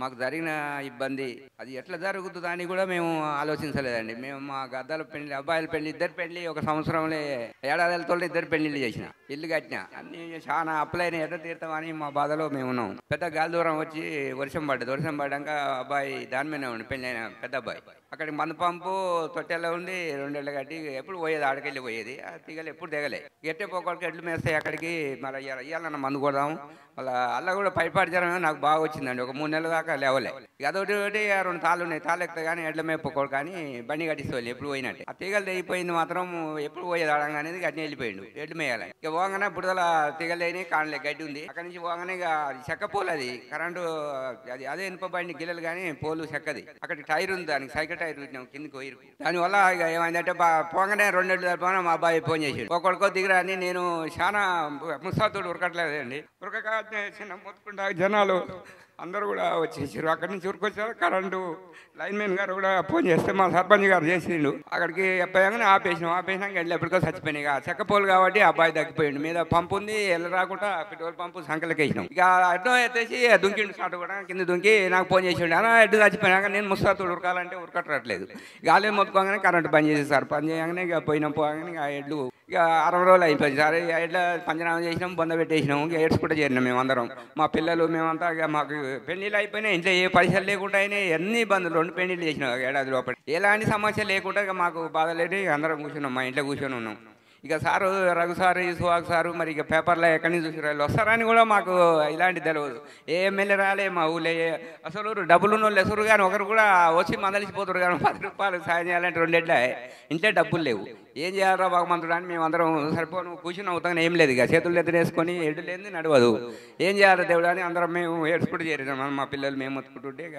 మాకు జరిగిన ఇబ్బంది అది ఎట్లా జరుగుతుంది అని కూడా మేము ఆలోచించలేదండి మేము మా గద్దాల పెళ్లి అబ్బాయిల పెళ్లి ఇద్దరు పెళ్లి ఒక సంవత్సరంలో ఏడాదితో ఇద్దరు పెళ్లిళ్ళు చేసిన ఇల్లు కట్టిన అన్ని చాలా అప్లైన ఎట్లా తీర్థమని మా బాధలో మేము ఉన్నాం పెద్ద గాలి దూరం వచ్చి వర్షం పడ్డది వర్షం పడ్డాక అబ్బాయి దాని మీద ఉండి పెళ్ళైన పెద్ద అబ్బాయి అక్కడికి పంపు తొట్టెలో ఉంది రెండేళ్ళు కట్టి ఎప్పుడు పోయేది ఆడకెళ్ళి పోయేది ఆ తీగలు ఎప్పుడు దిగలే ఎట్టే పోకోళ్ళకి ఎడ్లు మేస్తాయి అక్కడికి మళ్ళీ ఇవ్వాలన్న మందు కొడదాం మళ్ళీ అలా కూడా పైపాటి నాకు బాగా వచ్చిందండి ఒక మూడు నెలల దాకా లేవలే అదొకటి ఒకటి రెండు తాళ్ళు ఉన్నాయి తాళ్ళు ఎక్కుతా కానీ ఎడ్ల మేపుకోడు కానీ బండి కట్టిస్తే ఎప్పుడు పోయినట్టు ఆ తీగలు తెగిపోయింది మాత్రం ఎప్పుడు పోయేది ఆడంగానే గడ్డి వెళ్ళిపోయిండు ఎడ్లు మేయాలి ఇక పోగానే బుడదల తీగలు లేని కానలే గడ్డి ఉంది అక్కడి నుంచి పోగానే ఇక చెక్క పోలు అది కరెంటు అది అదే ఇనుప బండి గిల్లలు కానీ పోలు చెక్కది అక్కడ టైర్ ఉంది దానికి సైకిల్ కరెక్ట్ అయిపోయినాం కిందకి పోయిరు దానివల్ల ఇక ఏమైందంటే పోగానే ఏళ్ళు తరపున మా అబ్బాయి ఫోన్ చేసాడు ఒక్కడికో దిగిరా అని నేను చాలా ముసాతుడు ఉరకట్లేదండి ఉరకక చిన్న మొత్తుకుంటా జనాలు అందరూ కూడా వచ్చేసారు అక్కడి నుంచి ఊరుకొచ్చారు కరెంటు లైన్మెన్ గారు కూడా ఫోన్ చేస్తే మా సర్పంచ్ గారు చేసిండు అక్కడికి ఎప్పగానే ఆపేసినాం ఆపేసినాక వెళ్ళి ఎప్పటికో చచ్చిపోయినాయి ఇక చెక్కపోలు కాబట్టి అబ్బాయి తగ్గిపోయిండు మీద పంపు ఉంది వెళ్ళి రాకుండా పెట్రోల్ పంపు వేసినాం ఇక అడ్డం ఎత్తేసి దుంకిండు సాటు కూడా కింద దుంకి నాకు ఫోన్ చేసిండు ఉండే అడ్డు చచ్చిపోయినాక నేను ముస్తాతుడు ఉరకాలంటే ఉరకట్టలేదు గాలి మొత్తుకోగానే కరెంటు పని చేసేసారు పని చేయగానే ఇక పోయినాం పోగానే ఆ ఎడ్లు ఇక అరవై రోజులు అయిపోయింది సార్ ఎట్లా పంచనామం చేసినాం బొంద పెట్టేసినాం ఎయిడ్స్ కూడా చేరినాం మేమందరం మా పిల్లలు మేమంతా ఇక మాకు పెళ్లిళ్ళు అయిపోయినాయి ఇంట్లో ఏ పరిసరాలు లేకుండా అయినా ఎన్ని ఇబ్బందులు రెండు పెళ్లిళ్ళు చేసినాం ఏడాది లోపల ఎలాంటి సమస్య లేకుండా మాకు బాధ లేదు అందరం కూర్చున్నాం మా ఇంట్లో కూర్చొని ఉన్నాం ఇక sir Raghu sir Suhag sir మరి ఇక పేపర్లో ఎక్కడి నుంచి చూసి రాళ్ళు వస్తారని కూడా మాకు ఇలాంటి తెలియదు ఏ ఎమ్మెల్యే రాలే మా ఊళ్ళే అసలు డబ్బులు వాళ్ళు ఎసరు కానీ ఒకరు కూడా వచ్చి మందలిసిపోతారు కానీ పది రూపాయలు సాయం చేయాలంటే రెండేళ్ళే ఇంట్లో డబ్బులు లేవు ఏం చేయాలరా భగవంతుడు అని మేము అందరం సరిపోను కూర్చుని అవుతాం ఏం లేదు ఇక చేతులు ఎదురేసుకొని ఎడ్డు లేని నడవదు ఏం చేయాలి దేవుడు అని అందరం మేము ఏడ్చుకుంటూ చేరేదాం మా పిల్లలు మేము ఒత్తుకుంటుంటే ఇక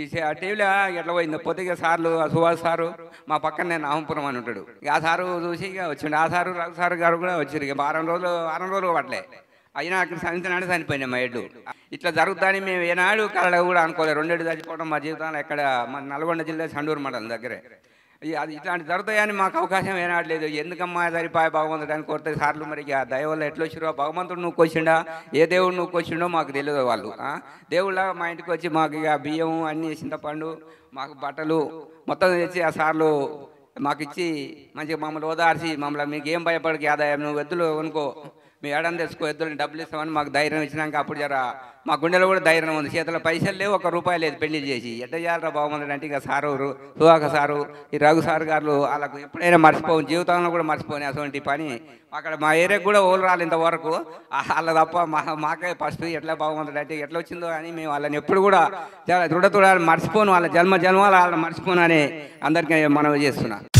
ఈ టీవీలో ఎట్లా పోయింది పోతే ఇక సార్లు సుభాష్ సారు మా పక్కన నేను నాహంపురం అని ఉంటాడు ఇక ఆ సారు చూసి ఇక వచ్చిండు ఆ సారు రఘుసారు గారు కూడా వచ్చారు ఇక వారం రోజులు వారం రోజులు పట్టలే అయినా అక్కడ సంతినాడే చనిపోయినాయి మా ఎడ్లు ఇట్లా జరుగుతాయని మేము ఏనాడు కళ్ళ కూడా అనుకోలేదు రెండేడు చచ్చిపోవడం మా జీవితంలో ఎక్కడ మా నల్గొండ జిల్లా సండూరు మండలం దగ్గరే అది ఇట్లాంటి జరుగుతాయని మాకు అవకాశం ఏనాడు లేదు ఎందుకమ్మా సరిపాయ భగవంతుడు అని కోరితే సార్లు మరి ఆ దయవల్ల ఎట్లా వచ్చిరో భగవంతుడు నువ్వు కూర్చుండా ఏ దేవుడు నువ్వు కూర్చుండో మాకు తెలియదు వాళ్ళు దేవుళ్ళగా మా ఇంటికి వచ్చి మాకు ఇక బియ్యం అన్నీ చింతపండు మాకు బట్టలు మొత్తం తెచ్చి ఆ సార్లు మాకు ఇచ్చి మంచిగా మమ్మల్ని ఓదార్చి మమ్మల్ని మీకు ఏం భయపడికి ఆదాయం నువ్వు ఎద్దులు అనుకో మీ ఏడాది తెచ్చుకో ఇద్దరు డబ్బులు ఇస్తామని మాకు ధైర్యం ఇచ్చినాక అప్పుడు జర మా గుండెలో కూడా ధైర్యం ఉంది చేతిలో పైసలు లేవు ఒక రూపాయి లేదు పెళ్లి చేసి ఎట్ట చేయాలరా బాగుంది అంటే ఇక సారు సుహాక సారు ఈ రఘు సారు గారు వాళ్ళకు ఎప్పుడైనా మర్చిపోవు జీవితంలో కూడా మర్చిపోయి అటువంటి పని అక్కడ మా ఏరియాకి కూడా ఓలు రాలి ఇంతవరకు వాళ్ళ తప్ప మా మాకే ఫస్ట్ ఎట్లా బాగుంది అంటే ఎట్లా వచ్చిందో అని మేము వాళ్ళని ఎప్పుడు కూడా చాలా దృఢ మర్చిపోను వాళ్ళ జన్మ జన్మాలు వాళ్ళని మర్చిపోను అని అందరికీ మనవి చేస్తున్నాం